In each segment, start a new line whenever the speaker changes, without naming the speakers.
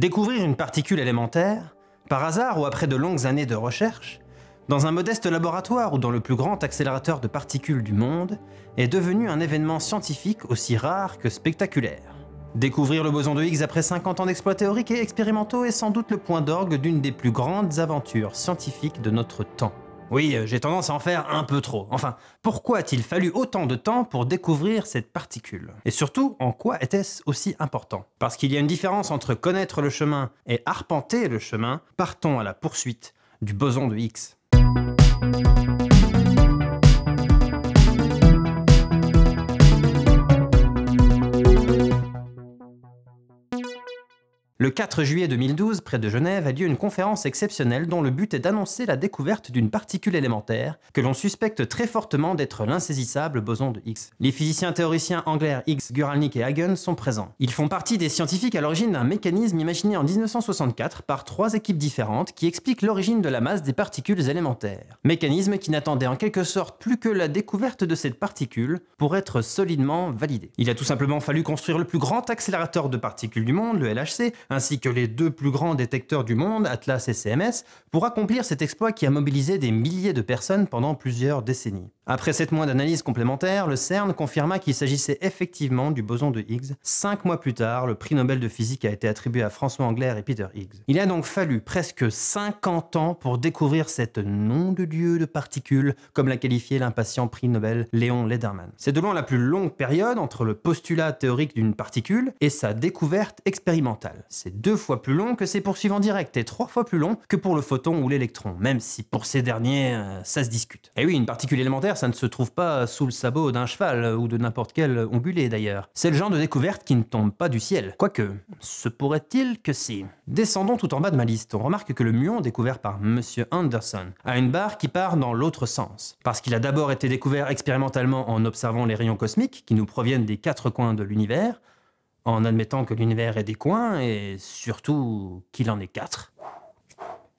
Découvrir une particule élémentaire, par hasard ou après de longues années de recherche, dans un modeste laboratoire ou dans le plus grand accélérateur de particules du monde, est devenu un événement scientifique aussi rare que spectaculaire. Découvrir le boson de Higgs après 50 ans d'exploits théoriques et expérimentaux est sans doute le point d'orgue d'une des plus grandes aventures scientifiques de notre temps. Oui, euh, j'ai tendance à en faire un peu trop. Enfin, pourquoi a-t-il fallu autant de temps pour découvrir cette particule Et surtout, en quoi était-ce aussi important Parce qu'il y a une différence entre connaître le chemin et arpenter le chemin, partons à la poursuite du boson de Higgs. Le 4 juillet 2012, près de Genève, a lieu une conférence exceptionnelle dont le but est d'annoncer la découverte d'une particule élémentaire que l'on suspecte très fortement d'être l'insaisissable boson de Higgs. Les physiciens théoriciens anglais Higgs, Guralnik et Hagen sont présents. Ils font partie des scientifiques à l'origine d'un mécanisme imaginé en 1964 par trois équipes différentes qui expliquent l'origine de la masse des particules élémentaires. Mécanisme qui n'attendait en quelque sorte plus que la découverte de cette particule pour être solidement validé. Il a tout simplement fallu construire le plus grand accélérateur de particules du monde, le LHC, ainsi que les deux plus grands détecteurs du monde, Atlas et CMS, pour accomplir cet exploit qui a mobilisé des milliers de personnes pendant plusieurs décennies. Après sept mois d'analyse complémentaire, le CERN confirma qu'il s'agissait effectivement du boson de Higgs. Cinq mois plus tard, le prix Nobel de physique a été attribué à François Angler et Peter Higgs. Il a donc fallu presque 50 ans pour découvrir cette nom de Dieu de particules, comme l'a qualifié l'impatient prix Nobel Léon Lederman. C'est de loin la plus longue période entre le postulat théorique d'une particule et sa découverte expérimentale. C'est deux fois plus long que ses poursuivants directs et trois fois plus long que pour le photon ou l'électron, même si pour ces derniers, euh, ça se discute. Et eh oui, une particule élémentaire, ça ne se trouve pas sous le sabot d'un cheval ou de n'importe quel ongulé d'ailleurs. C'est le genre de découverte qui ne tombe pas du ciel. Quoique, se pourrait-il que si. Descendons tout en bas de ma liste, on remarque que le muon découvert par Monsieur Anderson a une barre qui part dans l'autre sens. Parce qu'il a d'abord été découvert expérimentalement en observant les rayons cosmiques qui nous proviennent des quatre coins de l'univers, en admettant que l'univers est des coins et surtout qu'il en est quatre.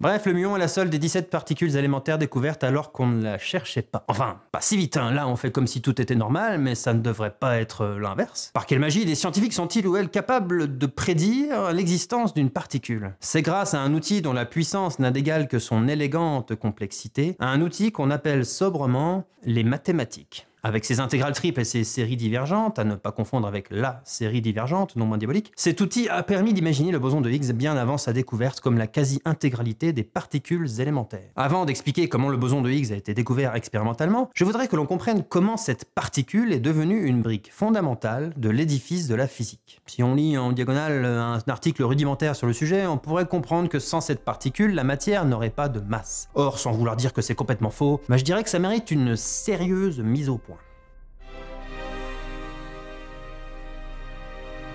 Bref, le muon est la seule des 17 particules élémentaires découvertes alors qu'on ne la cherchait pas. Enfin, pas si vite, hein. là on fait comme si tout était normal, mais ça ne devrait pas être euh, l'inverse. Par quelle magie les scientifiques sont-ils ou elles capables de prédire l'existence d'une particule C'est grâce à un outil dont la puissance n'a d'égal que son élégante complexité, à un outil qu'on appelle sobrement les mathématiques avec ses intégrales triples et ses séries divergentes, à ne pas confondre avec la série divergente, non moins diabolique, cet outil a permis d'imaginer le boson de Higgs bien avant sa découverte comme la quasi-intégralité des particules élémentaires. Avant d'expliquer comment le boson de Higgs a été découvert expérimentalement, je voudrais que l'on comprenne comment cette particule est devenue une brique fondamentale de l'édifice de la physique. Si on lit en diagonale un article rudimentaire sur le sujet, on pourrait comprendre que sans cette particule, la matière n'aurait pas de masse. Or, sans vouloir dire que c'est complètement faux, bah, je dirais que ça mérite une sérieuse mise au point.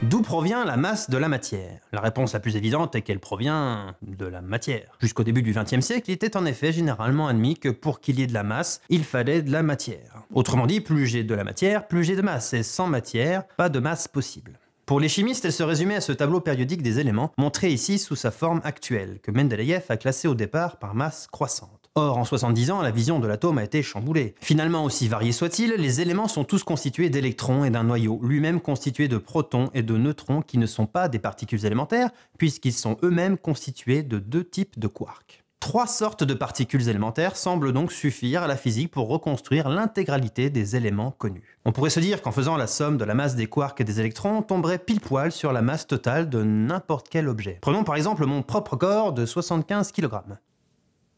D'où provient la masse de la matière La réponse la plus évidente est qu'elle provient de la matière. Jusqu'au début du XXe siècle, il était en effet généralement admis que pour qu'il y ait de la masse, il fallait de la matière. Autrement dit, plus j'ai de la matière, plus j'ai de masse, et sans matière, pas de masse possible. Pour les chimistes, elle se résumait à ce tableau périodique des éléments, montré ici sous sa forme actuelle, que Mendeleïev a classé au départ par masse croissante. Or, en 70 ans, la vision de l'atome a été chamboulée. Finalement, aussi varié soit-il, les éléments sont tous constitués d'électrons et d'un noyau, lui-même constitué de protons et de neutrons qui ne sont pas des particules élémentaires, puisqu'ils sont eux-mêmes constitués de deux types de quarks. Trois sortes de particules élémentaires semblent donc suffire à la physique pour reconstruire l'intégralité des éléments connus. On pourrait se dire qu'en faisant la somme de la masse des quarks et des électrons, on tomberait pile poil sur la masse totale de n'importe quel objet. Prenons par exemple mon propre corps de 75 kg.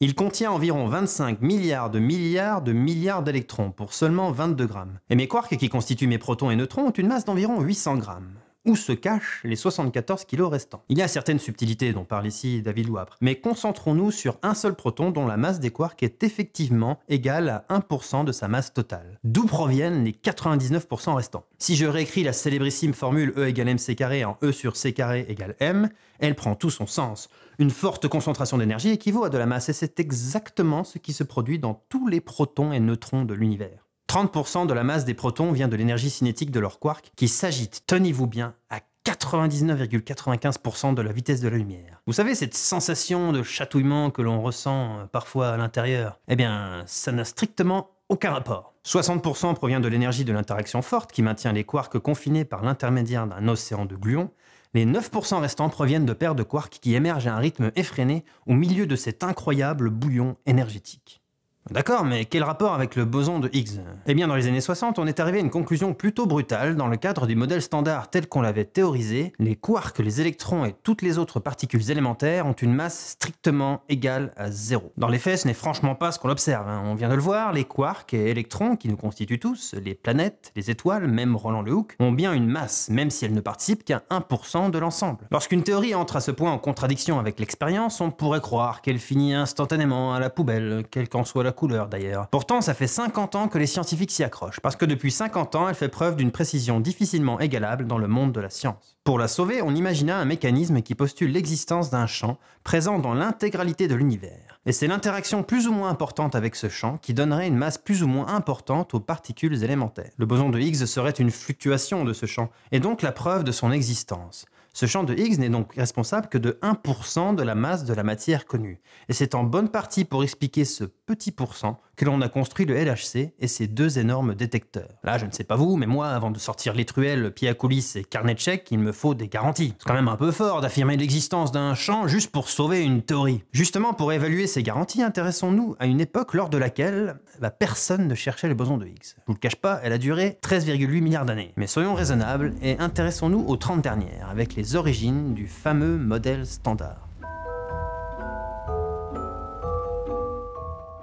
Il contient environ 25 milliards de milliards de milliards d'électrons pour seulement 22 grammes. Et mes quarks qui constituent mes protons et neutrons ont une masse d'environ 800 grammes. Où se cachent les 74 kilos restants Il y a certaines subtilités dont parle ici David Louapre, mais concentrons-nous sur un seul proton dont la masse des quarks est effectivement égale à 1% de sa masse totale. D'où proviennent les 99% restants Si je réécris la célébrissime formule E égale mc carré en E sur c carré égale m, elle prend tout son sens. Une forte concentration d'énergie équivaut à de la masse et c'est exactement ce qui se produit dans tous les protons et neutrons de l'univers. 30% de la masse des protons vient de l'énergie cinétique de leurs quarks, qui s'agite, tenez-vous bien, à 99,95% de la vitesse de la lumière. Vous savez, cette sensation de chatouillement que l'on ressent euh, parfois à l'intérieur Eh bien, ça n'a strictement aucun rapport. 60% provient de l'énergie de l'interaction forte qui maintient les quarks confinés par l'intermédiaire d'un océan de gluons, les 9% restants proviennent de paires de quarks qui émergent à un rythme effréné au milieu de cet incroyable bouillon énergétique. D'accord, mais quel rapport avec le boson de Higgs Eh bien, dans les années 60, on est arrivé à une conclusion plutôt brutale dans le cadre du modèle standard tel qu'on l'avait théorisé. Les quarks, les électrons et toutes les autres particules élémentaires ont une masse strictement égale à zéro. Dans les faits, ce n'est franchement pas ce qu'on observe. Hein. On vient de le voir, les quarks et électrons qui nous constituent tous, les planètes, les étoiles, même Roland Le Hook, ont bien une masse, même si elles ne participent qu'à 1% de l'ensemble. Lorsqu'une théorie entre à ce point en contradiction avec l'expérience, on pourrait croire qu'elle finit instantanément à la poubelle, quelle qu'en soit la d'ailleurs. Pourtant, ça fait 50 ans que les scientifiques s'y accrochent, parce que depuis 50 ans, elle fait preuve d'une précision difficilement égalable dans le monde de la science. Pour la sauver, on imagina un mécanisme qui postule l'existence d'un champ présent dans l'intégralité de l'univers. Et c'est l'interaction plus ou moins importante avec ce champ qui donnerait une masse plus ou moins importante aux particules élémentaires. Le boson de Higgs serait une fluctuation de ce champ, et donc la preuve de son existence. Ce champ de Higgs n'est donc responsable que de 1% de la masse de la matière connue. Et c'est en bonne partie pour expliquer ce petit pourcent que l'on a construit le LHC et ses deux énormes détecteurs. Là, je ne sais pas vous, mais moi, avant de sortir les truelles, pieds à coulisses et carnet de il me faut des garanties. C'est quand même un peu fort d'affirmer l'existence d'un champ juste pour sauver une théorie. Justement, pour évaluer ces garanties, intéressons-nous à une époque lors de laquelle bah, personne ne cherchait les bosons de Higgs. Je vous le cache pas, elle a duré 13,8 milliards d'années. Mais soyons raisonnables et intéressons-nous aux 30 dernières, avec les origines du fameux modèle standard.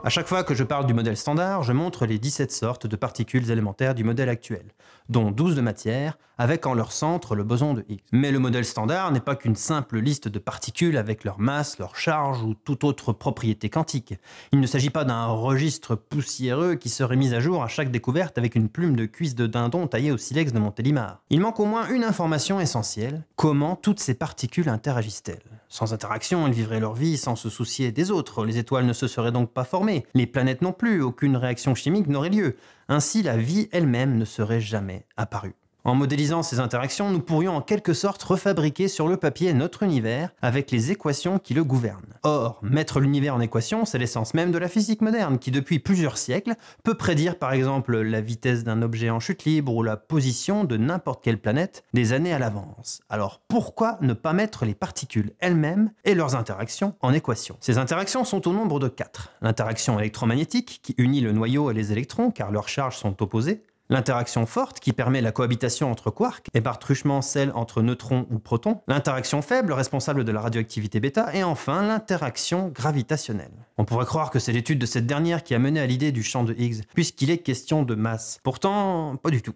À chaque fois que je parle du modèle standard, je montre les 17 sortes de particules élémentaires du modèle actuel, dont 12 de matière, avec en leur centre le boson de Higgs. Mais le modèle standard n'est pas qu'une simple liste de particules avec leur masse, leur charge ou toute autre propriété quantique. Il ne s'agit pas d'un registre poussiéreux qui serait mis à jour à chaque découverte avec une plume de cuisse de dindon taillée au silex de Montélimar. Il manque au moins une information essentielle, comment toutes ces particules interagissent-elles Sans interaction, elles vivraient leur vie sans se soucier des autres, les étoiles ne se seraient donc pas formées, les planètes non plus, aucune réaction chimique n'aurait lieu. Ainsi, la vie elle-même ne serait jamais apparue. En modélisant ces interactions, nous pourrions en quelque sorte refabriquer sur le papier notre univers avec les équations qui le gouvernent. Or, mettre l'univers en équation, c'est l'essence même de la physique moderne, qui depuis plusieurs siècles peut prédire par exemple la vitesse d'un objet en chute libre ou la position de n'importe quelle planète des années à l'avance. Alors pourquoi ne pas mettre les particules elles-mêmes et leurs interactions en équation Ces interactions sont au nombre de quatre. L'interaction électromagnétique, qui unit le noyau et les électrons car leurs charges sont opposées, L'interaction forte, qui permet la cohabitation entre quarks, et par truchement celle entre neutrons ou protons. L'interaction faible, responsable de la radioactivité bêta. Et enfin, l'interaction gravitationnelle. On pourrait croire que c'est l'étude de cette dernière qui a mené à l'idée du champ de Higgs, puisqu'il est question de masse. Pourtant, pas du tout.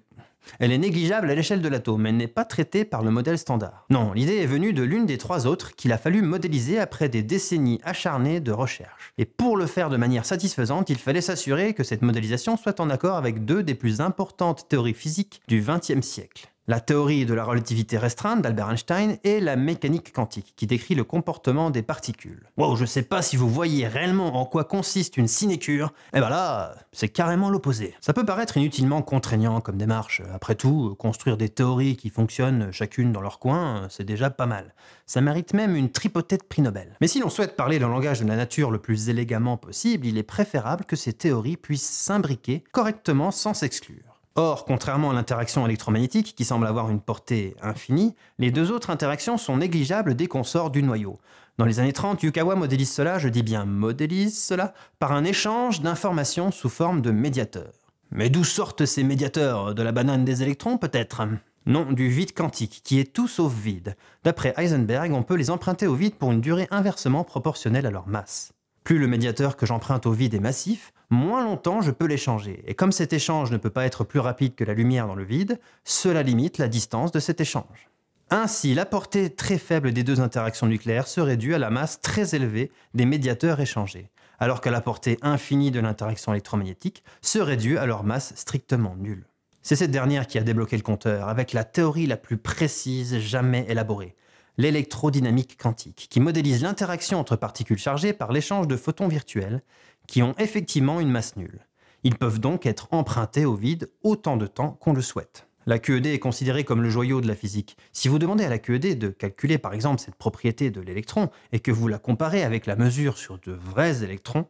Elle est négligeable à l'échelle de l'atome, elle n'est pas traitée par le modèle standard. Non, l'idée est venue de l'une des trois autres qu'il a fallu modéliser après des décennies acharnées de recherche. Et pour le faire de manière satisfaisante, il fallait s'assurer que cette modélisation soit en accord avec deux des plus importantes théories physiques du XXe siècle la théorie de la relativité restreinte d'Albert Einstein et la mécanique quantique, qui décrit le comportement des particules. Wow, je sais pas si vous voyez réellement en quoi consiste une sinécure, et eh ben là, c'est carrément l'opposé. Ça peut paraître inutilement contraignant comme démarche. Après tout, construire des théories qui fonctionnent chacune dans leur coin, c'est déjà pas mal. Ça mérite même une tripotée de prix Nobel. Mais si l'on souhaite parler le langage de la nature le plus élégamment possible, il est préférable que ces théories puissent s'imbriquer correctement sans s'exclure. Or, contrairement à l'interaction électromagnétique, qui semble avoir une portée infinie, les deux autres interactions sont négligeables dès qu'on sort du noyau. Dans les années 30, Yukawa modélise cela, je dis bien modélise cela, par un échange d'informations sous forme de médiateurs. Mais d'où sortent ces médiateurs De la banane des électrons peut-être Non, du vide quantique, qui est tout sauf vide. D'après Heisenberg, on peut les emprunter au vide pour une durée inversement proportionnelle à leur masse. Plus le médiateur que j'emprunte au vide est massif, moins longtemps je peux l'échanger. Et comme cet échange ne peut pas être plus rapide que la lumière dans le vide, cela limite la distance de cet échange. Ainsi, la portée très faible des deux interactions nucléaires serait due à la masse très élevée des médiateurs échangés, alors que la portée infinie de l'interaction électromagnétique serait due à leur masse strictement nulle. C'est cette dernière qui a débloqué le compteur avec la théorie la plus précise jamais élaborée, l'électrodynamique quantique, qui modélise l'interaction entre particules chargées par l'échange de photons virtuels, qui ont effectivement une masse nulle. Ils peuvent donc être empruntés au vide autant de temps qu'on le souhaite. La QED est considérée comme le joyau de la physique. Si vous demandez à la QED de calculer par exemple cette propriété de l'électron et que vous la comparez avec la mesure sur de vrais électrons,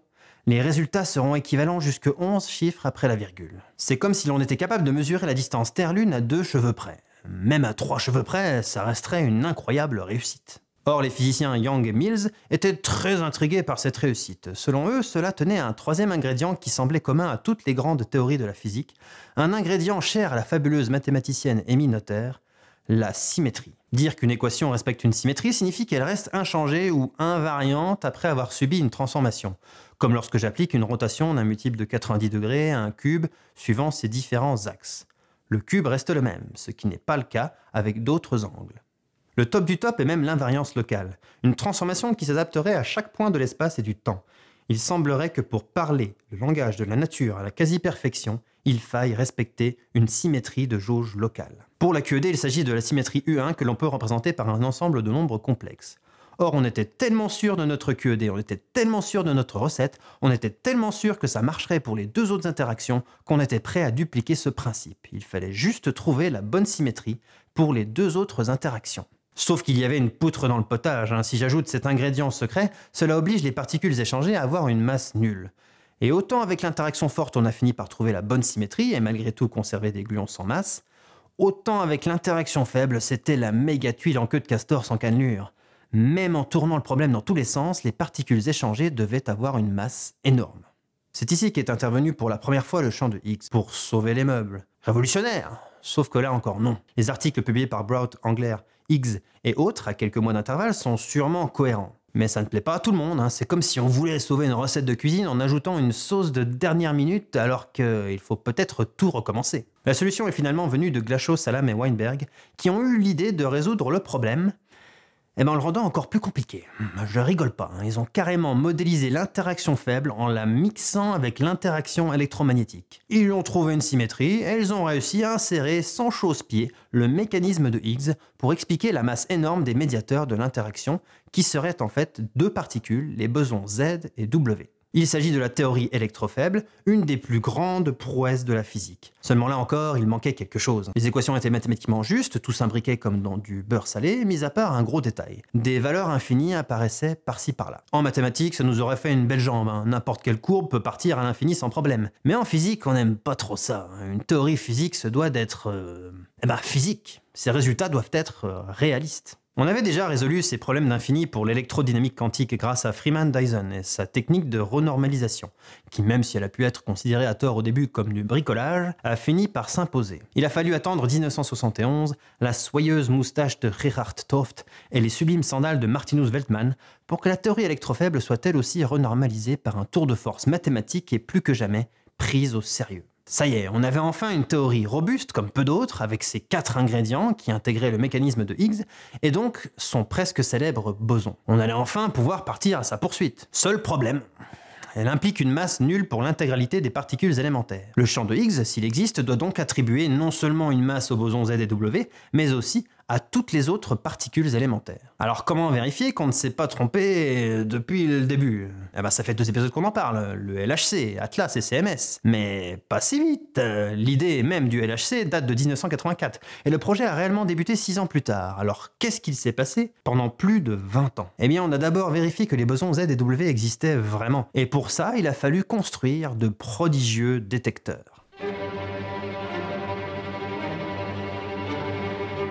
les résultats seront équivalents jusque 11 chiffres après la virgule. C'est comme si l'on était capable de mesurer la distance Terre-Lune à deux cheveux près. Même à trois cheveux près, ça resterait une incroyable réussite. Or, les physiciens Young et Mills étaient très intrigués par cette réussite. Selon eux, cela tenait à un troisième ingrédient qui semblait commun à toutes les grandes théories de la physique, un ingrédient cher à la fabuleuse mathématicienne Amy Notaire, la symétrie. Dire qu'une équation respecte une symétrie signifie qu'elle reste inchangée ou invariante après avoir subi une transformation, comme lorsque j'applique une rotation d'un multiple de 90 degrés à un cube suivant ses différents axes le cube reste le même, ce qui n'est pas le cas avec d'autres angles. Le top du top est même l'invariance locale, une transformation qui s'adapterait à chaque point de l'espace et du temps. Il semblerait que pour parler le langage de la nature à la quasi-perfection, il faille respecter une symétrie de jauge locale. Pour la QED, il s'agit de la symétrie U1 que l'on peut représenter par un ensemble de nombres complexes. Or, on était tellement sûr de notre QED, on était tellement sûr de notre recette, on était tellement sûr que ça marcherait pour les deux autres interactions qu'on était prêt à dupliquer ce principe. Il fallait juste trouver la bonne symétrie pour les deux autres interactions. Sauf qu'il y avait une poutre dans le potage. Hein. Si j'ajoute cet ingrédient secret, cela oblige les particules échangées à avoir une masse nulle. Et autant avec l'interaction forte, on a fini par trouver la bonne symétrie et malgré tout conserver des gluons sans masse, autant avec l'interaction faible, c'était la méga tuile en queue de castor sans cannelure. Même en tournant le problème dans tous les sens, les particules échangées devaient avoir une masse énorme. C'est ici qu'est intervenu pour la première fois le champ de Higgs, pour sauver les meubles. Révolutionnaire Sauf que là encore non. Les articles publiés par Brout, Angler, Higgs et autres, à quelques mois d'intervalle, sont sûrement cohérents. Mais ça ne plaît pas à tout le monde, hein. c'est comme si on voulait sauver une recette de cuisine en ajoutant une sauce de dernière minute alors qu'il faut peut-être tout recommencer. La solution est finalement venue de Glashow, Salam et Weinberg, qui ont eu l'idée de résoudre le problème eh ben en le rendant encore plus compliqué. Je rigole pas, hein. ils ont carrément modélisé l'interaction faible en la mixant avec l'interaction électromagnétique. Ils ont trouvé une symétrie et ils ont réussi à insérer sans chausse-pied le mécanisme de Higgs pour expliquer la masse énorme des médiateurs de l'interaction qui seraient en fait deux particules, les bosons Z et W. Il s'agit de la théorie électrofaible, une des plus grandes prouesses de la physique. Seulement là encore, il manquait quelque chose. Les équations étaient mathématiquement justes, tout s'imbriquait comme dans du beurre salé, mis à part un gros détail. Des valeurs infinies apparaissaient par-ci par-là. En mathématiques, ça nous aurait fait une belle jambe, hein. n'importe quelle courbe peut partir à l'infini sans problème. Mais en physique, on n'aime pas trop ça. Hein. Une théorie physique se doit d'être... Euh, eh ben, physique. Ses résultats doivent être euh, réalistes. On avait déjà résolu ces problèmes d'infini pour l'électrodynamique quantique grâce à Freeman Dyson et sa technique de renormalisation, qui même si elle a pu être considérée à tort au début comme du bricolage, a fini par s'imposer. Il a fallu attendre 1971, la soyeuse moustache de Richard Toft et les sublimes sandales de Martinus Weltmann pour que la théorie électrofaible soit elle aussi renormalisée par un tour de force mathématique et plus que jamais prise au sérieux. Ça y est, on avait enfin une théorie robuste, comme peu d'autres, avec ses quatre ingrédients qui intégraient le mécanisme de Higgs, et donc son presque célèbre boson. On allait enfin pouvoir partir à sa poursuite. Seul problème, elle implique une masse nulle pour l'intégralité des particules élémentaires. Le champ de Higgs, s'il existe, doit donc attribuer non seulement une masse aux bosons Z et W, mais aussi à toutes les autres particules élémentaires. Alors comment vérifier qu'on ne s'est pas trompé euh, depuis le début Eh ben ça fait deux épisodes qu'on en parle, le LHC, Atlas et CMS. Mais pas si vite euh, L'idée même du LHC date de 1984, et le projet a réellement débuté six ans plus tard. Alors qu'est-ce qu'il s'est passé pendant plus de 20 ans Eh bien on a d'abord vérifié que les bosons Z et W existaient vraiment, et pour ça il a fallu construire de prodigieux détecteurs.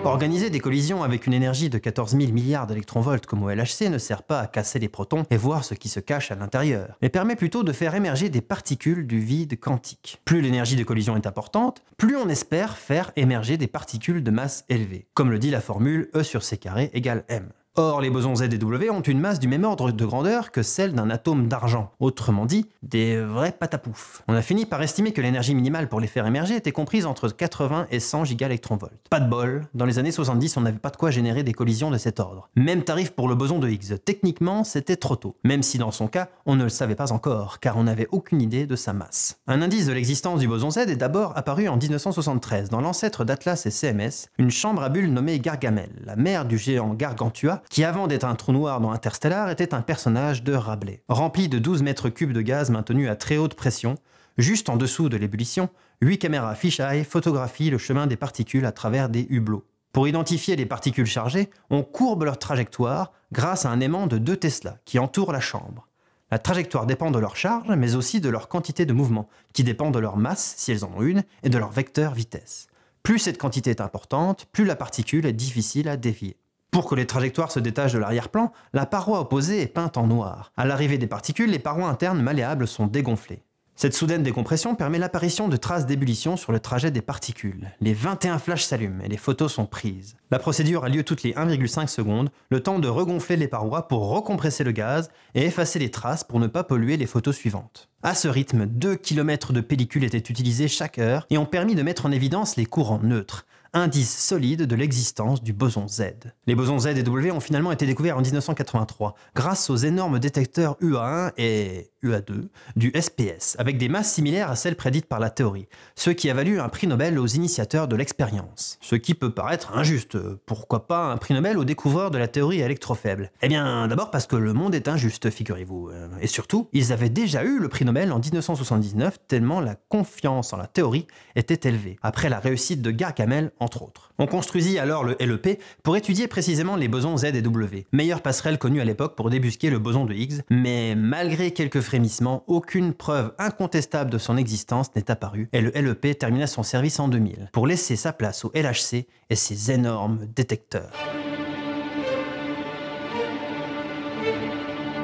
Organiser des collisions avec une énergie de 14 000 milliards d'électronvolts comme au LHC ne sert pas à casser les protons et voir ce qui se cache à l'intérieur, mais permet plutôt de faire émerger des particules du vide quantique. Plus l'énergie de collision est importante, plus on espère faire émerger des particules de masse élevée, comme le dit la formule E sur C carré égale M. Or, les bosons Z et W ont une masse du même ordre de grandeur que celle d'un atome d'argent, autrement dit, des vrais patapoufs. On a fini par estimer que l'énergie minimale pour les faire émerger était comprise entre 80 et 100 gigaelectronvolts. Pas de bol, dans les années 70, on n'avait pas de quoi générer des collisions de cet ordre. Même tarif pour le boson de Higgs. Techniquement, c'était trop tôt, même si dans son cas, on ne le savait pas encore, car on n'avait aucune idée de sa masse. Un indice de l'existence du boson Z est d'abord apparu en 1973 dans l'ancêtre d'Atlas et CMS, une chambre à bulles nommée Gargamel, la mère du géant Gargantua qui avant d'être un trou noir dans Interstellar était un personnage de Rabelais. Rempli de 12 mètres cubes de gaz maintenu à très haute pression, juste en dessous de l'ébullition, huit caméras fisheye photographient le chemin des particules à travers des hublots. Pour identifier les particules chargées, on courbe leur trajectoire grâce à un aimant de 2 Tesla qui entoure la chambre. La trajectoire dépend de leur charge, mais aussi de leur quantité de mouvement, qui dépend de leur masse, si elles en ont une, et de leur vecteur vitesse. Plus cette quantité est importante, plus la particule est difficile à dévier. Pour que les trajectoires se détachent de l'arrière-plan, la paroi opposée est peinte en noir. À l'arrivée des particules, les parois internes malléables sont dégonflées. Cette soudaine décompression permet l'apparition de traces d'ébullition sur le trajet des particules. Les 21 flashs s'allument et les photos sont prises. La procédure a lieu toutes les 1,5 secondes, le temps de regonfler les parois pour recompresser le gaz et effacer les traces pour ne pas polluer les photos suivantes. À ce rythme, 2 km de pellicule étaient utilisés chaque heure et ont permis de mettre en évidence les courants neutres, indice solide de l'existence du boson Z. Les bosons Z et W ont finalement été découverts en 1983 grâce aux énormes détecteurs UA1 et UA2 du SPS, avec des masses similaires à celles prédites par la théorie, ce qui a valu un prix Nobel aux initiateurs de l'expérience. Ce qui peut paraître injuste, pourquoi pas un prix Nobel aux découvreurs de la théorie électrofaible Eh bien, d'abord parce que le monde est injuste, figurez-vous. Euh, et surtout, ils avaient déjà eu le prix Nobel en 1979 tellement la confiance en la théorie était élevée, après la réussite de Gargamel entre autres. On construisit alors le LEP pour étudier précisément les bosons Z et W, meilleure passerelle connue à l'époque pour débusquer le boson de Higgs, mais malgré quelques frémissements, aucune preuve incontestable de son existence n'est apparue et le LEP termina son service en 2000 pour laisser sa place au LHC et ses énormes détecteurs.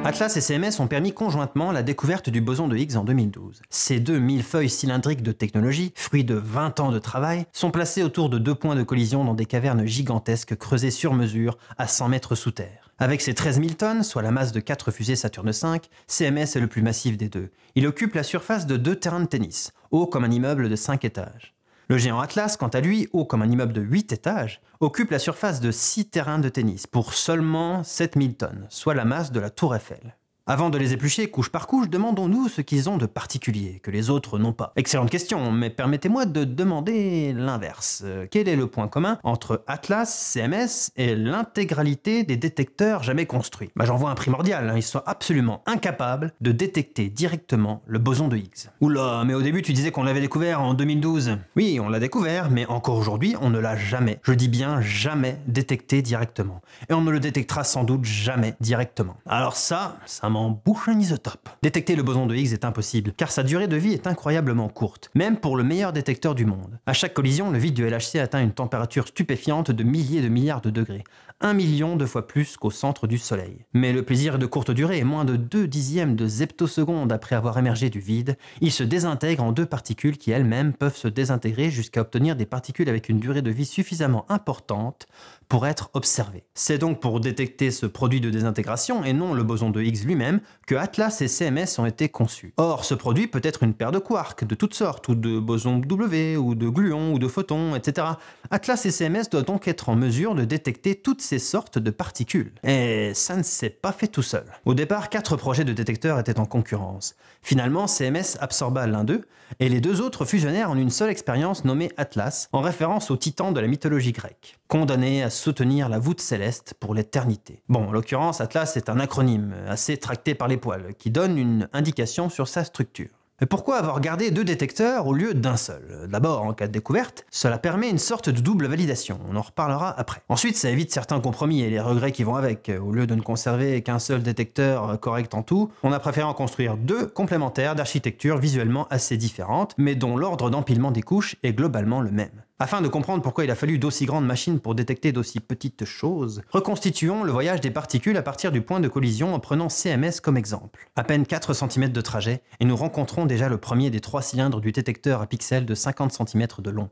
Atlas et CMS ont permis conjointement la découverte du boson de Higgs en 2012. Ces deux mille feuilles cylindriques de technologie, fruit de 20 ans de travail, sont placées autour de deux points de collision dans des cavernes gigantesques creusées sur mesure à 100 mètres sous terre. Avec ses 13 000 tonnes, soit la masse de 4 fusées Saturne V, CMS est le plus massif des deux. Il occupe la surface de deux terrains de tennis, haut comme un immeuble de 5 étages. Le géant Atlas, quant à lui, haut comme un immeuble de 8 étages, occupe la surface de 6 terrains de tennis pour seulement 7000 tonnes, soit la masse de la tour Eiffel. Avant de les éplucher couche par couche, demandons-nous ce qu'ils ont de particulier, que les autres n'ont pas. Excellente question, mais permettez-moi de demander l'inverse. Euh, quel est le point commun entre Atlas, CMS et l'intégralité des détecteurs jamais construits bah, J'en vois un primordial, hein. ils sont absolument incapables de détecter directement le boson de Higgs. Oula, mais au début tu disais qu'on l'avait découvert en 2012. Oui, on l'a découvert, mais encore aujourd'hui, on ne l'a jamais, je dis bien jamais, détecté directement. Et on ne le détectera sans doute jamais directement. Alors ça, ça bouche un isotope. Détecter le boson de Higgs est impossible, car sa durée de vie est incroyablement courte, même pour le meilleur détecteur du monde. À chaque collision, le vide du LHC atteint une température stupéfiante de milliers de milliards de degrés, un million de fois plus qu'au centre du Soleil. Mais le plaisir est de courte durée, et moins de deux dixièmes de zeptoseconde après avoir émergé du vide, il se désintègre en deux particules qui elles-mêmes peuvent se désintégrer jusqu'à obtenir des particules avec une durée de vie suffisamment importante pour être observé. C'est donc pour détecter ce produit de désintégration et non le boson de Higgs lui-même que Atlas et CMS ont été conçus. Or, ce produit peut être une paire de quarks de toutes sortes, ou de bosons W, ou de gluons, ou de photons, etc. Atlas et CMS doivent donc être en mesure de détecter toutes ces sortes de particules. Et ça ne s'est pas fait tout seul. Au départ, quatre projets de détecteurs étaient en concurrence. Finalement, CMS absorba l'un d'eux, et les deux autres fusionnèrent en une seule expérience nommée Atlas, en référence au titan de la mythologie grecque, condamné à soutenir la voûte céleste pour l'éternité. Bon, en l'occurrence, Atlas est un acronyme, assez tracté par les poils, qui donne une indication sur sa structure. Mais pourquoi avoir gardé deux détecteurs au lieu d'un seul D'abord, en cas de découverte, cela permet une sorte de double validation, on en reparlera après. Ensuite, ça évite certains compromis et les regrets qui vont avec. Au lieu de ne conserver qu'un seul détecteur euh, correct en tout, on a préféré en construire deux complémentaires d'architecture visuellement assez différentes, mais dont l'ordre d'empilement des couches est globalement le même. Afin de comprendre pourquoi il a fallu d'aussi grandes machines pour détecter d'aussi petites choses, reconstituons le voyage des particules à partir du point de collision en prenant CMS comme exemple. À peine 4 cm de trajet, et nous rencontrons déjà le premier des trois cylindres du détecteur à pixels de 50 cm de long.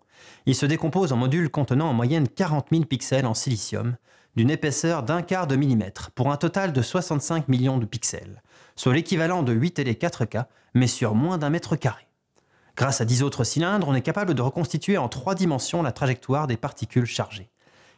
Il se décompose en modules contenant en moyenne 40 000 pixels en silicium, d'une épaisseur d'un quart de millimètre, pour un total de 65 millions de pixels, soit l'équivalent de 8 télé 4K, mais sur moins d'un mètre carré. Grâce à 10 autres cylindres, on est capable de reconstituer en trois dimensions la trajectoire des particules chargées.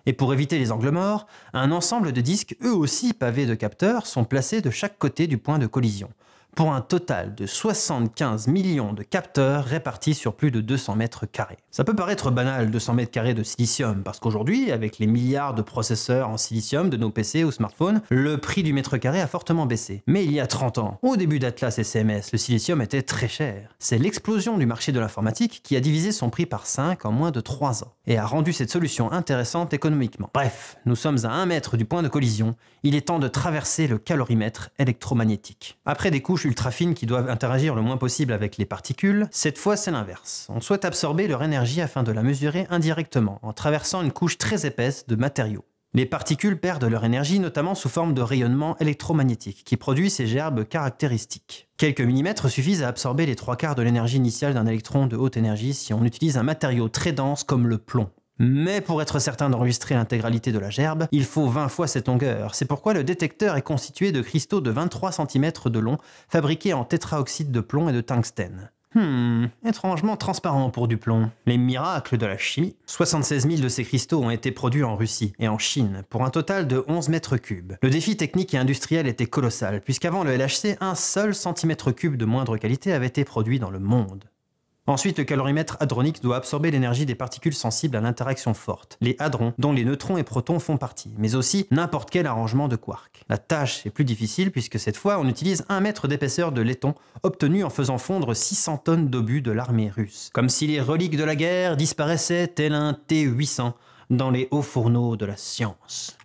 Et pour éviter les angles morts, un ensemble de disques, eux aussi pavés de capteurs, sont placés de chaque côté du point de collision, pour un total de 75 millions de capteurs répartis sur plus de 200 mètres carrés. Ça peut paraître banal, 200 mètres carrés de silicium, parce qu'aujourd'hui, avec les milliards de processeurs en silicium de nos PC ou smartphones, le prix du mètre carré a fortement baissé. Mais il y a 30 ans, au début d'Atlas et CMS, le silicium était très cher. C'est l'explosion du marché de l'informatique qui a divisé son prix par 5 en moins de 3 ans, et a rendu cette solution intéressante économiquement. Bref, nous sommes à 1 mètre du point de collision, il est temps de traverser le calorimètre électromagnétique. Après des couches ultra fines qui doivent interagir le moins possible avec les particules, cette fois c'est l'inverse. On souhaite absorber leur énergie afin de la mesurer indirectement, en traversant une couche très épaisse de matériaux. Les particules perdent leur énergie notamment sous forme de rayonnement électromagnétique qui produit ces gerbes caractéristiques. Quelques millimètres suffisent à absorber les trois quarts de l'énergie initiale d'un électron de haute énergie si on utilise un matériau très dense comme le plomb. Mais pour être certain d'enregistrer l'intégralité de la gerbe, il faut 20 fois cette longueur. C'est pourquoi le détecteur est constitué de cristaux de 23 cm de long, fabriqués en tétraoxyde de plomb et de tungstène. Hmm, étrangement transparent pour du plomb. Les miracles de la chimie. 76 000 de ces cristaux ont été produits en Russie et en Chine, pour un total de 11 mètres cubes. Le défi technique et industriel était colossal, puisqu'avant le LHC, un seul centimètre cube de moindre qualité avait été produit dans le monde. Ensuite, le calorimètre hadronique doit absorber l'énergie des particules sensibles à l'interaction forte, les hadrons, dont les neutrons et protons font partie, mais aussi n'importe quel arrangement de quarks. La tâche est plus difficile puisque cette fois, on utilise un mètre d'épaisseur de laiton obtenu en faisant fondre 600 tonnes d'obus de l'armée russe. Comme si les reliques de la guerre disparaissaient tel un T800 dans les hauts fourneaux de la science.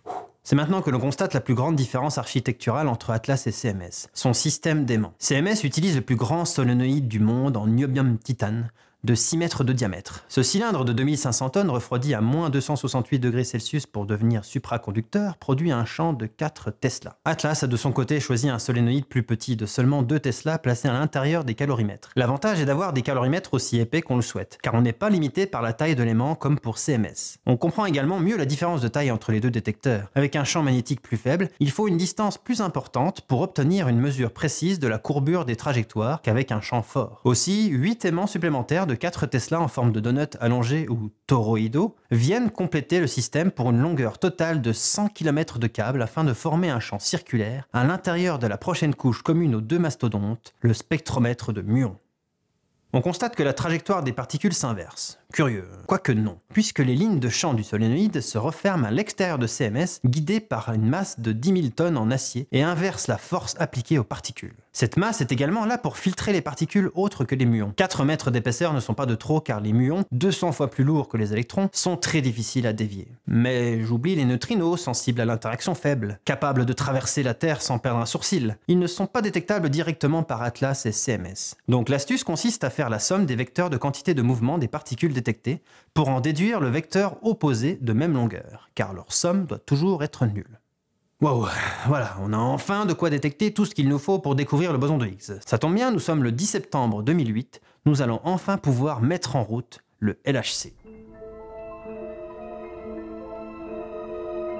C'est maintenant que l'on constate la plus grande différence architecturale entre Atlas et CMS, son système d'aimants. CMS utilise le plus grand solénoïde du monde en niobium titane de 6 mètres de diamètre. Ce cylindre de 2500 tonnes refroidi à moins 268 degrés Celsius pour devenir supraconducteur produit un champ de 4 Tesla. Atlas a de son côté choisi un solénoïde plus petit de seulement 2 Tesla placé à l'intérieur des calorimètres. L'avantage est d'avoir des calorimètres aussi épais qu'on le souhaite, car on n'est pas limité par la taille de l'aimant comme pour CMS. On comprend également mieux la différence de taille entre les deux détecteurs. Avec un champ magnétique plus faible, il faut une distance plus importante pour obtenir une mesure précise de la courbure des trajectoires qu'avec un champ fort. Aussi, 8 aimants supplémentaires de de quatre Tesla en forme de donuts allongés ou toroïdaux viennent compléter le système pour une longueur totale de 100 km de câble afin de former un champ circulaire à l'intérieur de la prochaine couche commune aux deux mastodontes, le spectromètre de muon. On constate que la trajectoire des particules s'inverse. Curieux. Quoique non, puisque les lignes de champ du solénoïde se referment à l'extérieur de CMS, guidées par une masse de 10 000 tonnes en acier, et inversent la force appliquée aux particules. Cette masse est également là pour filtrer les particules autres que les muons. 4 mètres d'épaisseur ne sont pas de trop car les muons, 200 fois plus lourds que les électrons, sont très difficiles à dévier. Mais j'oublie les neutrinos, sensibles à l'interaction faible, capables de traverser la Terre sans perdre un sourcil. Ils ne sont pas détectables directement par Atlas et CMS. Donc l'astuce consiste à faire la somme des vecteurs de quantité de mouvement des particules pour en déduire le vecteur opposé de même longueur, car leur somme doit toujours être nulle. Wow, voilà, on a enfin de quoi détecter tout ce qu'il nous faut pour découvrir le boson de Higgs. Ça tombe bien, nous sommes le 10 septembre 2008, nous allons enfin pouvoir mettre en route le LHC.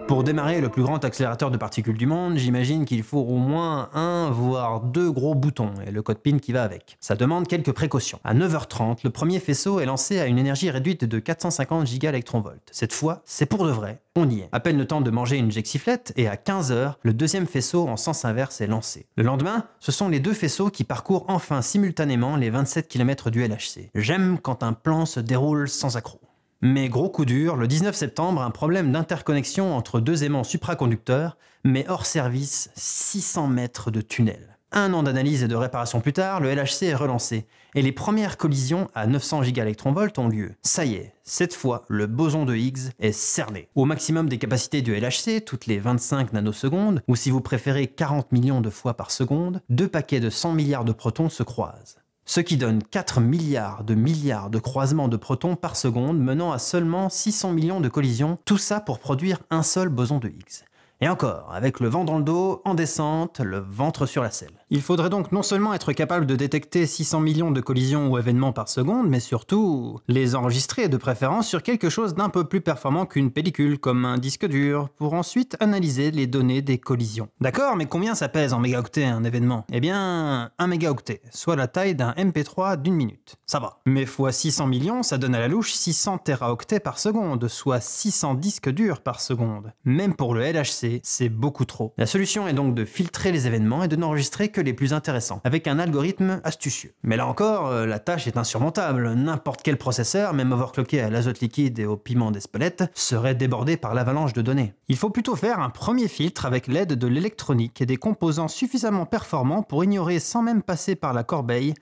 Pour démarrer le plus grand accélérateur de particules du monde, j'imagine qu'il faut au moins un voire deux gros boutons et le code PIN qui va avec. Ça demande quelques précautions. À 9h30, le premier faisceau est lancé à une énergie réduite de 450 gigaelectronvolts. Cette fois, c'est pour de vrai, on y est. À peine le temps de manger une Jexiflette, et à 15h, le deuxième faisceau en sens inverse est lancé. Le lendemain, ce sont les deux faisceaux qui parcourent enfin simultanément les 27 km du LHC. J'aime quand un plan se déroule sans accroc. Mais gros coup dur, le 19 septembre, un problème d'interconnexion entre deux aimants supraconducteurs met hors service 600 mètres de tunnel. Un an d'analyse et de réparation plus tard, le LHC est relancé et les premières collisions à 900 GeV ont lieu. Ça y est, cette fois, le boson de Higgs est cerné. Au maximum des capacités du LHC, toutes les 25 nanosecondes, ou si vous préférez 40 millions de fois par seconde, deux paquets de 100 milliards de protons se croisent ce qui donne 4 milliards de milliards de croisements de protons par seconde, menant à seulement 600 millions de collisions, tout ça pour produire un seul boson de Higgs. Et encore, avec le vent dans le dos, en descente, le ventre sur la selle. Il faudrait donc non seulement être capable de détecter 600 millions de collisions ou événements par seconde, mais surtout les enregistrer de préférence sur quelque chose d'un peu plus performant qu'une pellicule, comme un disque dur, pour ensuite analyser les données des collisions. D'accord, mais combien ça pèse en mégaoctets un événement Eh bien, un mégaoctet, soit la taille d'un MP3 d'une minute. Ça va. Mais fois 600 millions, ça donne à la louche 600 teraoctets par seconde, soit 600 disques durs par seconde. Même pour le LHC, c'est beaucoup trop. La solution est donc de filtrer les événements et de n'enregistrer que les plus intéressants, avec un algorithme astucieux. Mais là encore, euh, la tâche est insurmontable. N'importe quel processeur, même avoir cloqué à l'azote liquide et au piment d'Espelette, serait débordé par l'avalanche de données. Il faut plutôt faire un premier filtre avec l'aide de l'électronique et des composants suffisamment performants pour ignorer sans même passer par la corbeille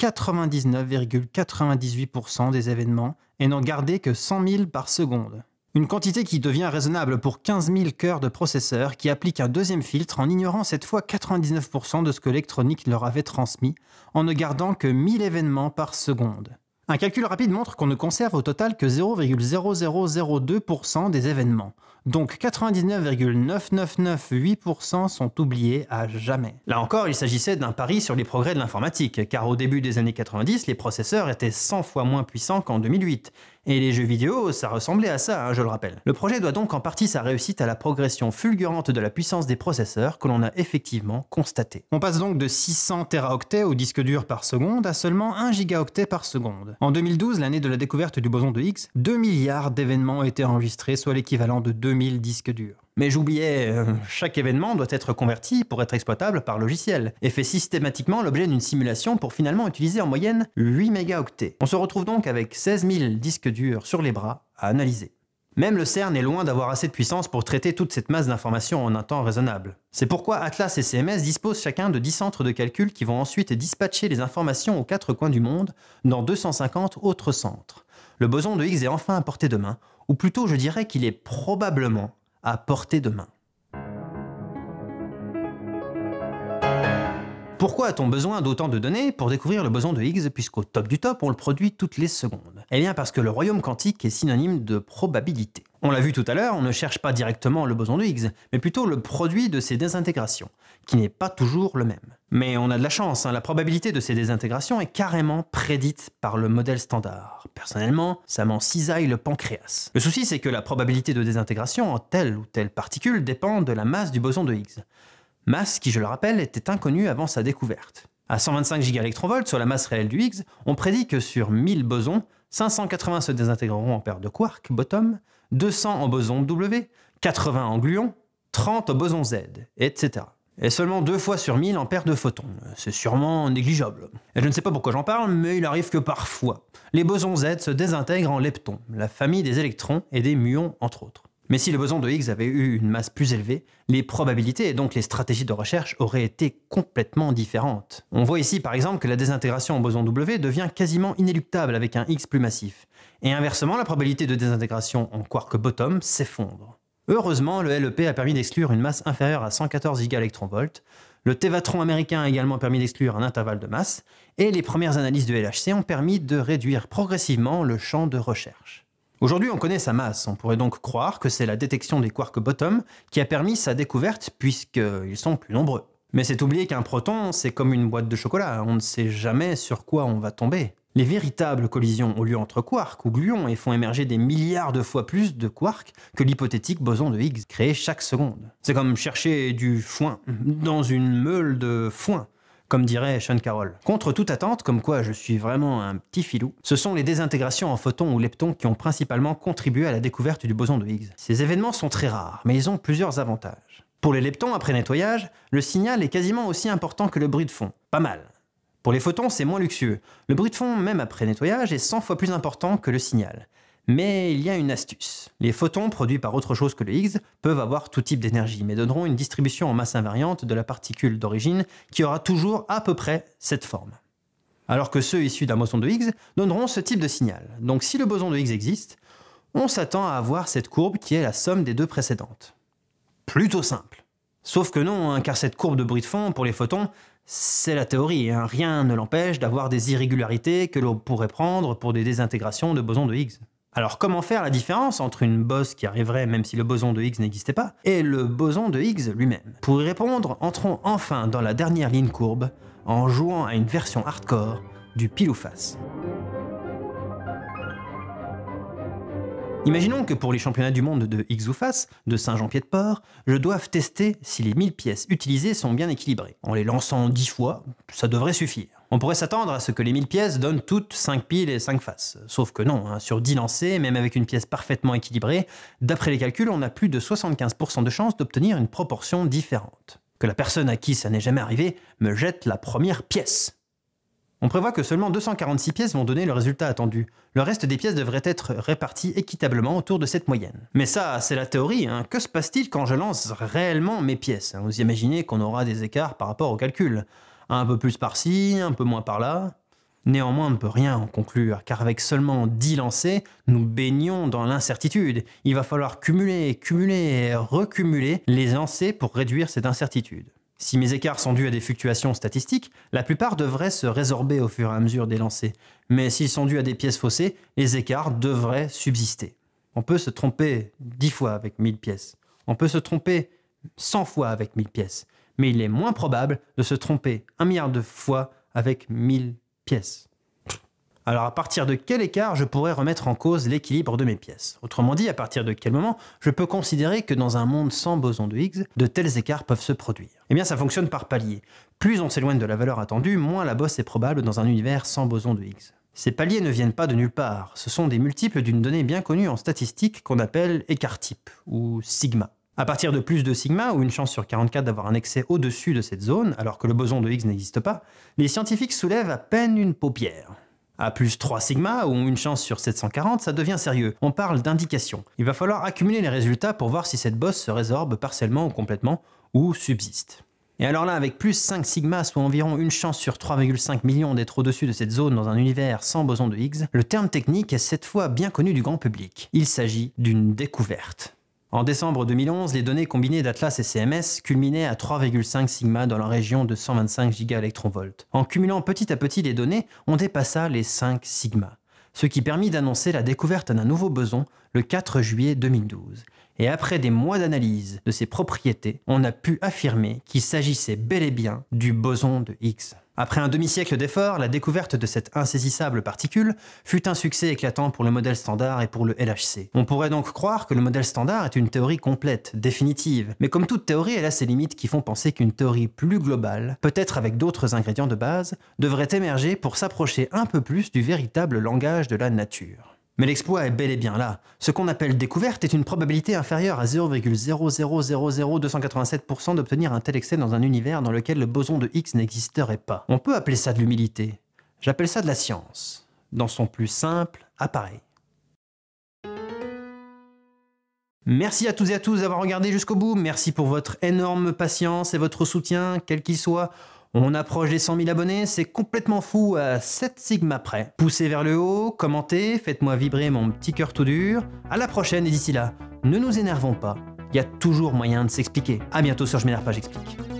99,98% des événements et n'en garder que 100 000 par seconde. Une quantité qui devient raisonnable pour 15 000 cœurs de processeurs qui appliquent un deuxième filtre en ignorant cette fois 99% de ce que l'électronique leur avait transmis, en ne gardant que 1000 événements par seconde. Un calcul rapide montre qu'on ne conserve au total que 0,0002% des événements, donc 99,9998% sont oubliés à jamais. Là encore, il s'agissait d'un pari sur les progrès de l'informatique, car au début des années 90, les processeurs étaient 100 fois moins puissants qu'en 2008. Et les jeux vidéo, ça ressemblait à ça, hein, je le rappelle. Le projet doit donc en partie sa réussite à la progression fulgurante de la puissance des processeurs que l'on a effectivement constatée. On passe donc de 600 teraoctets au disque dur par seconde à seulement 1 gigaoctet par seconde. En 2012, l'année de la découverte du boson de Higgs, 2 milliards d'événements ont été enregistrés, soit l'équivalent de 2 disques durs. Mais j'oubliais, euh, chaque événement doit être converti pour être exploitable par logiciel, et fait systématiquement l'objet d'une simulation pour finalement utiliser en moyenne 8 mégaoctets. On se retrouve donc avec 16 000 disques durs sur les bras à analyser. Même le CERN est loin d'avoir assez de puissance pour traiter toute cette masse d'informations en un temps raisonnable. C'est pourquoi Atlas et CMS disposent chacun de 10 centres de calcul qui vont ensuite dispatcher les informations aux quatre coins du monde dans 250 autres centres. Le boson de Higgs est enfin à portée de main, ou plutôt je dirais qu'il est probablement à portée de main. Pourquoi a-t-on besoin d'autant de données pour découvrir le boson de Higgs puisqu'au top du top on le produit toutes les secondes Eh bien parce que le royaume quantique est synonyme de probabilité. On l'a vu tout à l'heure, on ne cherche pas directement le boson de Higgs, mais plutôt le produit de ces désintégrations, qui n'est pas toujours le même. Mais on a de la chance, hein, la probabilité de ces désintégrations est carrément prédite par le modèle standard. Personnellement, ça m'en cisaille le pancréas. Le souci, c'est que la probabilité de désintégration en telle ou telle particule dépend de la masse du boson de Higgs. Masse qui, je le rappelle, était inconnue avant sa découverte. À 125 GeV, sur la masse réelle du Higgs, on prédit que sur 1000 bosons, 580 se désintégreront en paire de quarks bottom 200 en boson W, 80 en gluons, 30 en boson Z, etc. Et seulement deux fois sur 1000 en paire de photons. C'est sûrement négligeable. Et je ne sais pas pourquoi j'en parle, mais il arrive que parfois, les bosons Z se désintègrent en leptons, la famille des électrons et des muons entre autres. Mais si le boson de X avait eu une masse plus élevée, les probabilités et donc les stratégies de recherche auraient été complètement différentes. On voit ici par exemple que la désintégration en boson W devient quasiment inéluctable avec un X plus massif. Et inversement, la probabilité de désintégration en quark bottom s'effondre. Heureusement, le LEP a permis d'exclure une masse inférieure à 114 électronvolts, le Tevatron américain a également permis d'exclure un intervalle de masse, et les premières analyses de LHC ont permis de réduire progressivement le champ de recherche. Aujourd'hui, on connaît sa masse, on pourrait donc croire que c'est la détection des quarks bottom qui a permis sa découverte puisqu'ils sont plus nombreux. Mais c'est oublier qu'un proton, c'est comme une boîte de chocolat, on ne sait jamais sur quoi on va tomber. Les véritables collisions ont lieu entre quarks ou gluons et font émerger des milliards de fois plus de quarks que l'hypothétique boson de Higgs créé chaque seconde. C'est comme chercher du foin dans une meule de foin, comme dirait Sean Carroll. Contre toute attente, comme quoi je suis vraiment un petit filou, ce sont les désintégrations en photons ou leptons qui ont principalement contribué à la découverte du boson de Higgs. Ces événements sont très rares, mais ils ont plusieurs avantages. Pour les leptons, après nettoyage, le signal est quasiment aussi important que le bruit de fond. Pas mal. Pour les photons, c'est moins luxueux. Le bruit de fond, même après nettoyage, est 100 fois plus important que le signal. Mais il y a une astuce. Les photons produits par autre chose que le Higgs peuvent avoir tout type d'énergie, mais donneront une distribution en masse invariante de la particule d'origine qui aura toujours à peu près cette forme. Alors que ceux issus d'un boson de Higgs donneront ce type de signal. Donc si le boson de Higgs existe, on s'attend à avoir cette courbe qui est la somme des deux précédentes. Plutôt simple. Sauf que non, hein, car cette courbe de bruit de fond, pour les photons, c'est la théorie, hein. rien ne l'empêche d'avoir des irrégularités que l'on pourrait prendre pour des désintégrations de bosons de Higgs. Alors comment faire la différence entre une bosse qui arriverait même si le boson de Higgs n'existait pas, et le boson de Higgs lui-même Pour y répondre, entrons enfin dans la dernière ligne courbe, en jouant à une version hardcore du pile ou face. Imaginons que pour les championnats du monde de X face, de Saint-Jean-Pied-de-Port, je doive tester si les 1000 pièces utilisées sont bien équilibrées. En les lançant 10 fois, ça devrait suffire. On pourrait s'attendre à ce que les 1000 pièces donnent toutes 5 piles et 5 faces. Sauf que non, hein, sur 10 lancés, même avec une pièce parfaitement équilibrée, d'après les calculs, on a plus de 75% de chances d'obtenir une proportion différente. Que la personne à qui ça n'est jamais arrivé me jette la première pièce. On prévoit que seulement 246 pièces vont donner le résultat attendu. Le reste des pièces devrait être réparti équitablement autour de cette moyenne. Mais ça, c'est la théorie. Hein. Que se passe-t-il quand je lance réellement mes pièces Vous imaginez qu'on aura des écarts par rapport au calcul. Un peu plus par-ci, un peu moins par-là. Néanmoins, on ne peut rien en conclure, car avec seulement 10 lancers, nous baignons dans l'incertitude. Il va falloir cumuler, cumuler, et recumuler les lancers pour réduire cette incertitude. Si mes écarts sont dus à des fluctuations statistiques, la plupart devraient se résorber au fur et à mesure des lancers. Mais s'ils sont dus à des pièces faussées, les écarts devraient subsister. On peut se tromper 10 fois avec 1000 pièces. On peut se tromper 100 fois avec 1000 pièces. Mais il est moins probable de se tromper un milliard de fois avec 1000 pièces. Alors à partir de quel écart je pourrais remettre en cause l'équilibre de mes pièces Autrement dit, à partir de quel moment je peux considérer que dans un monde sans boson de Higgs, de tels écarts peuvent se produire Eh bien ça fonctionne par paliers. Plus on s'éloigne de la valeur attendue, moins la bosse est probable dans un univers sans boson de Higgs. Ces paliers ne viennent pas de nulle part, ce sont des multiples d'une donnée bien connue en statistique qu'on appelle écart-type, ou sigma. À partir de plus de sigma, ou une chance sur 44 d'avoir un excès au-dessus de cette zone, alors que le boson de Higgs n'existe pas, les scientifiques soulèvent à peine une paupière à plus 3 sigma ou une chance sur 740, ça devient sérieux. On parle d'indication. Il va falloir accumuler les résultats pour voir si cette bosse se résorbe partiellement ou complètement ou subsiste. Et alors là, avec plus 5 sigma, soit environ une chance sur 3,5 millions d'être au-dessus de cette zone dans un univers sans boson de Higgs, le terme technique est cette fois bien connu du grand public. Il s'agit d'une découverte. En décembre 2011, les données combinées d'Atlas et CMS culminaient à 3,5 sigma dans la région de 125 GeV. En cumulant petit à petit les données, on dépassa les 5 sigma, ce qui permit d'annoncer la découverte d'un nouveau boson le 4 juillet 2012 et après des mois d'analyse de ses propriétés, on a pu affirmer qu'il s'agissait bel et bien du boson de Higgs. Après un demi-siècle d'efforts, la découverte de cette insaisissable particule fut un succès éclatant pour le modèle standard et pour le LHC. On pourrait donc croire que le modèle standard est une théorie complète, définitive, mais comme toute théorie, elle a ses limites qui font penser qu'une théorie plus globale, peut-être avec d'autres ingrédients de base, devrait émerger pour s'approcher un peu plus du véritable langage de la nature. Mais l'exploit est bel et bien là. Ce qu'on appelle découverte est une probabilité inférieure à 0,0000287% d'obtenir un tel excès dans un univers dans lequel le boson de X n'existerait pas. On peut appeler ça de l'humilité. J'appelle ça de la science, dans son plus simple appareil. Merci à tous et à tous d'avoir regardé jusqu'au bout, merci pour votre énorme patience et votre soutien, quel qu'il soit. On approche des 100 000 abonnés, c'est complètement fou à 7 sigma près. Poussez vers le haut, commentez, faites-moi vibrer mon petit cœur tout dur. À la prochaine et d'ici là, ne nous énervons pas. Il y a toujours moyen de s'expliquer. À bientôt sur Je m'énerve pas, j'explique.